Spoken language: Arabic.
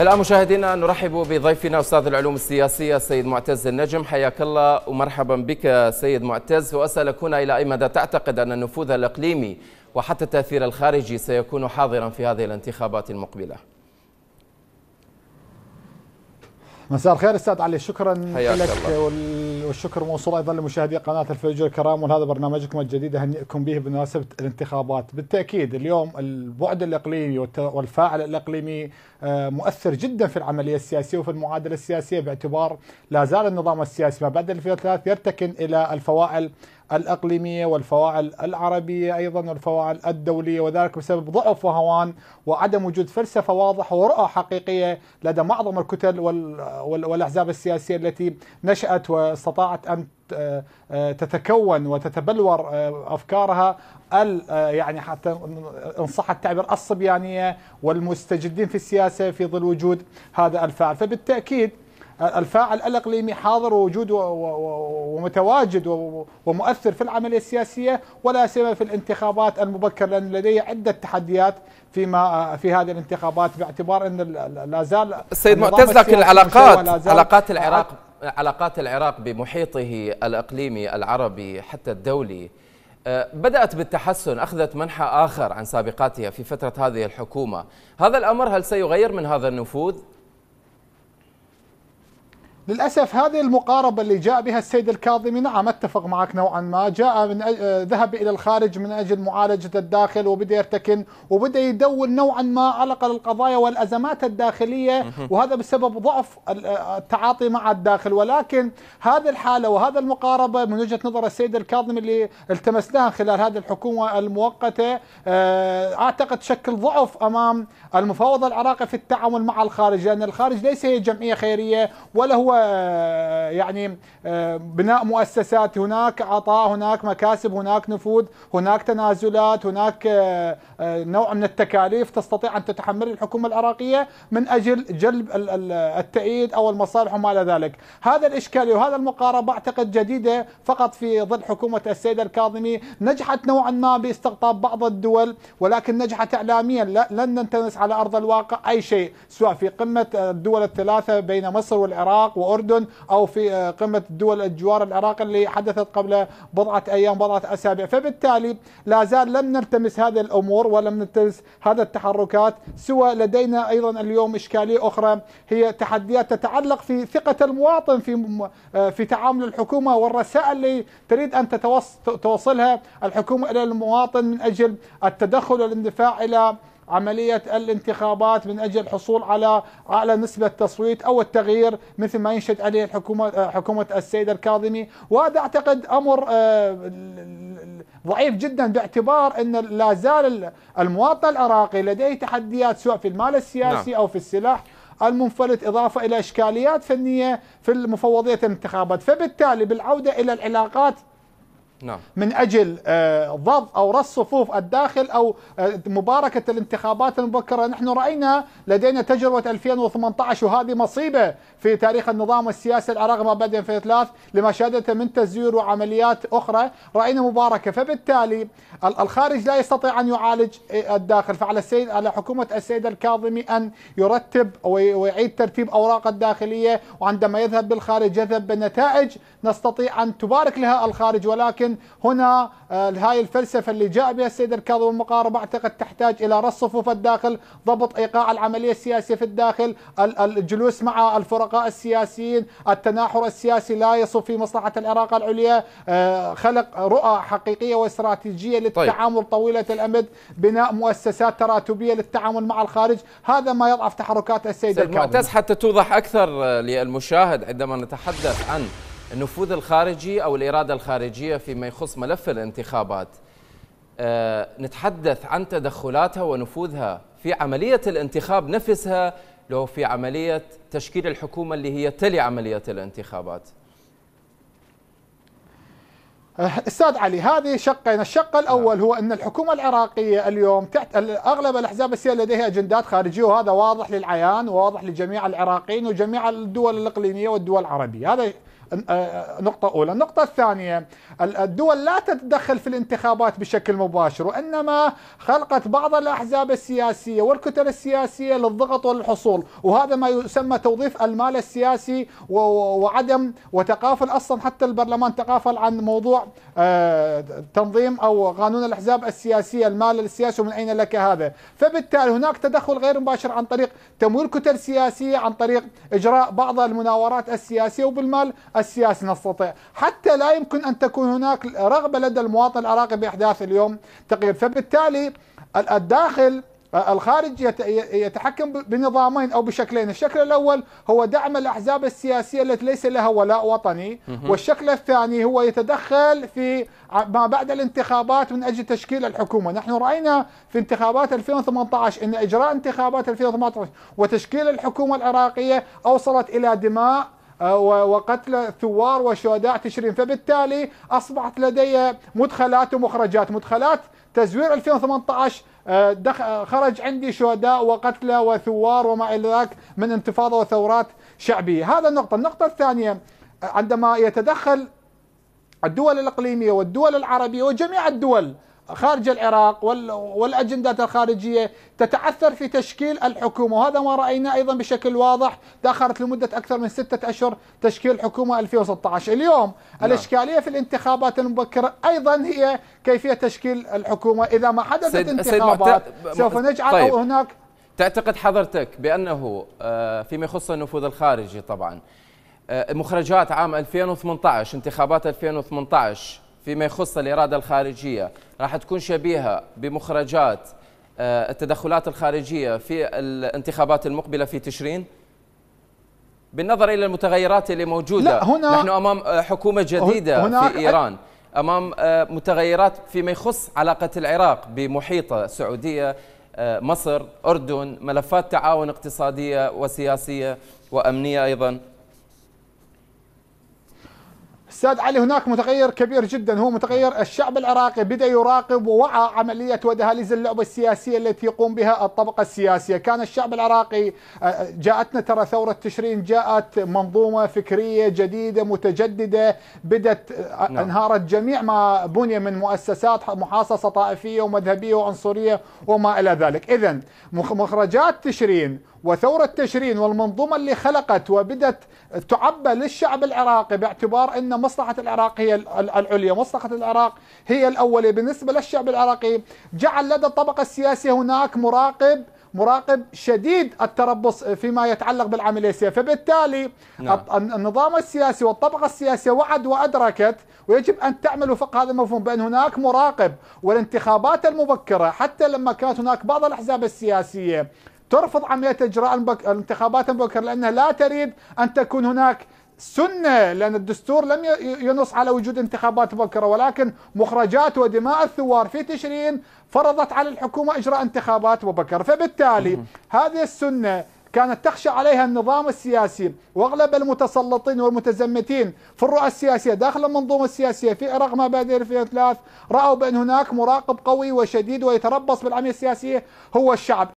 الآن مشاهدينا نرحب بضيفنا أستاذ العلوم السياسية السيد معتز النجم حياك الله ومرحبا بك سيد معتز وأسألك هنا إلى أي مدى تعتقد أن النفوذ الإقليمي وحتى التأثير الخارجي سيكون حاضرا في هذه الانتخابات المقبلة مساء الخير أستاذ علي شكرا لك وال... والشكر موصول أيضا لمشاهدي قناة الفجر الكرام وهذا برنامجكم الجديد أهنئكم به بمناسبة الانتخابات بالتأكيد اليوم البعد الإقليمي والفاعل الإقليمي آه، مؤثر جدا في العملية السياسية وفي المعادلة السياسية باعتبار لا زال النظام السياسي ما بعد 2003 يرتكن إلى الفواعل الأقليمية والفواعل العربية أيضا والفواعل الدولية وذلك بسبب ضعف وهوان وعدم وجود فلسفة واضحة ورؤى حقيقية لدى معظم الكتل والأحزاب السياسية التي نشأت واستطاعت استطاعت أن آه، آه، تتكون وتتبلور آه، افكارها يعني حتى ان صح التعبير الصبيانيه والمستجدين في السياسه في ظل وجود هذا الفاعل فبالتاكيد الفاعل الاقليمي حاضر ووجود ومتواجد ومؤثر في العمليه السياسيه ولا سيما في الانتخابات المبكره لان لديه عده تحديات فيما في هذه الانتخابات باعتبار ان لا زال السيد معتز لكن العلاقات علاقات العراق علاقات العراق بمحيطه الإقليمي العربي حتى الدولي آه، بدأت بالتحسن أخذت منحى آخر عن سابقاتها في فترة هذه الحكومة هذا الأمر هل سيغير من هذا النفوذ للأسف هذه المقاربة اللي جاء بها السيد الكاظمي نعم أتفق معك نوعا ما جاء من أجل آه، ذهب إلى الخارج من أجل معالجة الداخل وبدأ يرتكن وبدأ يدون نوعا ما على الأقل القضايا والأزمات الداخلية وهذا بسبب ضعف آه، التعاطي مع الداخل ولكن هذه الحالة وهذا المقاربة من وجهة نظر السيد الكاظمي اللي التمسناها خلال هذه الحكومة المؤقتة آه، أعتقد تشكل ضعف أمام المفاوضة العراقية في التعامل مع الخارج لأن الخارج ليس هي جمعية خيرية ولا هو يعني آه، بناء مؤسسات هناك عطاء هناك مكاسب هناك نفوذ هناك تنازلات هناك آه، آه، نوع من التكاليف تستطيع أن تتحمل الحكومة العراقية من أجل جلب التأييد أو المصالح وما إلى ذلك هذا الإشكال وهذا المقاربة أعتقد جديدة فقط في ظل حكومة السيد الكاظمي نجحت نوعا ما باستقطاب بعض الدول ولكن نجحت إعلاميا لن ننتنس على أرض الواقع أي شيء سواء في قمة الدول الثلاثة بين مصر والعراق وأردن أو في آه، قمة الدول الجوار العراقي اللي حدثت قبل بضعة أيام بضعة أسابيع فبالتالي لا زال لم نلتمس هذه الأمور ولم نلتمس هذا التحركات سوى لدينا أيضا اليوم إشكالية أخرى هي تحديات تتعلق في ثقة المواطن في آه، في تعامل الحكومة والرسائل اللي تريد أن تتوصلها الحكومة إلى المواطن من أجل التدخل والاندفاع إلى عملية الانتخابات من أجل الحصول على أعلى نسبة تصويت أو التغيير مثل ما ينشد عليه الحكومة حكومة السيد الكاظمي وهذا أعتقد أمر آه، ضعيف جدا باعتبار أن لا زال المواطن العراقي لديه تحديات سواء في المال السياسي نعم. أو في السلاح المنفلت إضافة إلى إشكاليات فنية في المفوضية الانتخابات فبالتالي بالعودة إلى العلاقات نعم. من أجل آه، ضب أو رص صفوف الداخل أو آه، مباركة الانتخابات المبكرة نحن رأينا لدينا تجربة 2018 وهذه مصيبة في تاريخ النظام السياسي العراقي ما بعد 2003 لما شهدته من تزوير وعمليات أخرى رأينا مباركة فبالتالي الخارج لا يستطيع أن يعالج آه، الداخل فعلى السيد على حكومة السيد الكاظمي أن يرتب ويعيد ترتيب أوراق الداخلية وعندما يذهب بالخارج يذهب بنتائج نستطيع أن تبارك لها الخارج ولكن ولكن هنا آه، هاي الفلسفة اللي جاء بها السيد الكاظم المقاربة أعتقد تحتاج إلى رص صفوف الداخل ضبط إيقاع العملية السياسية في الداخل الجلوس مع الفرقاء السياسيين التناحر السياسي لا يصب في مصلحة العراق العليا آه، خلق رؤى حقيقية واستراتيجية طيب. للتعامل طويلة الأمد بناء مؤسسات تراتبية للتعامل مع الخارج هذا ما يضعف تحركات السيد الكاظم معتز حتى توضح أكثر آه، للمشاهد عندما نتحدث عن النفوذ الخارجي أو الإرادة الخارجية فيما يخص ملف الانتخابات آه، نتحدث عن تدخلاتها ونفوذها في عملية الانتخاب نفسها لو في عملية تشكيل الحكومة اللي هي تلي عملية الانتخابات أه، استاذ علي هذه شقين الشق الاول نعم. هو ان الحكومه العراقيه اليوم تحت اغلب الاحزاب السياسيه لديها اجندات خارجيه وهذا واضح للعيان وواضح لجميع العراقيين وجميع الدول الاقليميه والدول العربيه هذا آه، نقطة أولى النقطة الثانية الدول لا تتدخل في الانتخابات بشكل مباشر وإنما خلقت بعض الأحزاب السياسية والكتل السياسية للضغط والحصول وهذا ما يسمى توظيف المال السياسي وعدم وتقافل أصلا حتى البرلمان تقافل عن موضوع آه، تنظيم أو قانون الأحزاب السياسية المال السياسي ومن أين لك هذا فبالتالي هناك تدخل غير مباشر عن طريق تمويل كتل سياسية عن طريق إجراء بعض المناورات السياسية وبالمال السياسي نستطيع حتى لا يمكن أن تكون هناك رغبة لدى المواطن العراقي بإحداث اليوم تقريب فبالتالي الداخل آه، الخارج يتحكم بنظامين او بشكلين، الشكل الاول هو دعم الاحزاب السياسيه التي ليس لها ولاء وطني، والشكل الثاني هو يتدخل في ما بعد الانتخابات من اجل تشكيل الحكومه، نحن راينا في انتخابات 2018 ان اجراء انتخابات 2018 وتشكيل الحكومه العراقيه اوصلت الى دماء آه، وقتل ثوار وشهداء تشرين فبالتالي أصبحت لدي مدخلات ومخرجات مدخلات تزوير 2018 آه، آه، خرج عندي شهداء وقتلى وثوار وما إلى ذلك من انتفاضة وثورات شعبية هذا النقطة النقطة الثانية عندما يتدخل الدول الإقليمية والدول العربية وجميع الدول خارج العراق والأجندات الخارجية تتعثر في تشكيل الحكومة وهذا ما رأيناه أيضا بشكل واضح تأخرت لمدة أكثر من ستة أشهر تشكيل حكومة 2016 اليوم نعم. الإشكالية في الانتخابات المبكرة أيضا هي كيفية تشكيل الحكومة إذا ما حدثت سيد انتخابات سيد سوف نجعل طيب. أو هناك تعتقد حضرتك بأنه آه، فيما يخص النفوذ الخارجي طبعا آه، مخرجات عام 2018 انتخابات 2018 فيما يخص الإرادة الخارجية راح تكون شبيهة بمخرجات آه، التدخلات الخارجية في الانتخابات المقبلة في تشرين؟ بالنظر إلى المتغيرات اللي موجودة لا هنا نحن أمام آه، حكومة جديدة هنا في إيران أمام آه، متغيرات فيما يخص علاقة العراق بمحيطة السعودية مصر أردن ملفات تعاون اقتصادية وسياسية وأمنية أيضاً الساد علي هناك متغير كبير جدا هو متغير الشعب العراقي بدأ يراقب ووعى عملية ودهاليز اللعبة السياسية التي يقوم بها الطبقة السياسية كان الشعب العراقي آه، آه، جاءتنا ترى ثورة تشرين جاءت منظومة فكرية جديدة متجددة بدت آه، نعم. انهارت جميع ما بني من مؤسسات محاصصة طائفية ومذهبية وعنصرية وما إلى ذلك إذا مخرجات تشرين وثورة تشرين والمنظومة اللي خلقت وبدت تعبى للشعب العراقي باعتبار أن مصلحة العراق هي العليا مصلحة العراق هي الأولية بالنسبة للشعب العراقي جعل لدى الطبقة السياسية هناك مراقب مراقب شديد التربص فيما يتعلق بالعملية السياسية فبالتالي نعم. النظام السياسي والطبقة السياسية وعد وأدركت ويجب أن تعمل وفق هذا المفهوم بأن هناك مراقب والانتخابات المبكرة حتى لما كانت هناك بعض الأحزاب السياسية ترفض عملية إجراء الانتخابات المبكرة لأنها لا تريد أن تكون هناك سنة لأن الدستور لم ينص على وجود انتخابات مبكرة ولكن مخرجات ودماء الثوار في تشرين فرضت على الحكومة إجراء انتخابات مبكرة فبالتالي هذه السنة كانت تخشى عليها النظام السياسي واغلب المتسلطين والمتزمتين في الرؤى السياسيه داخل المنظومه السياسيه في العراق ما بعد 2003 راوا بان هناك مراقب قوي وشديد ويتربص بالعمليه السياسيه هو الشعب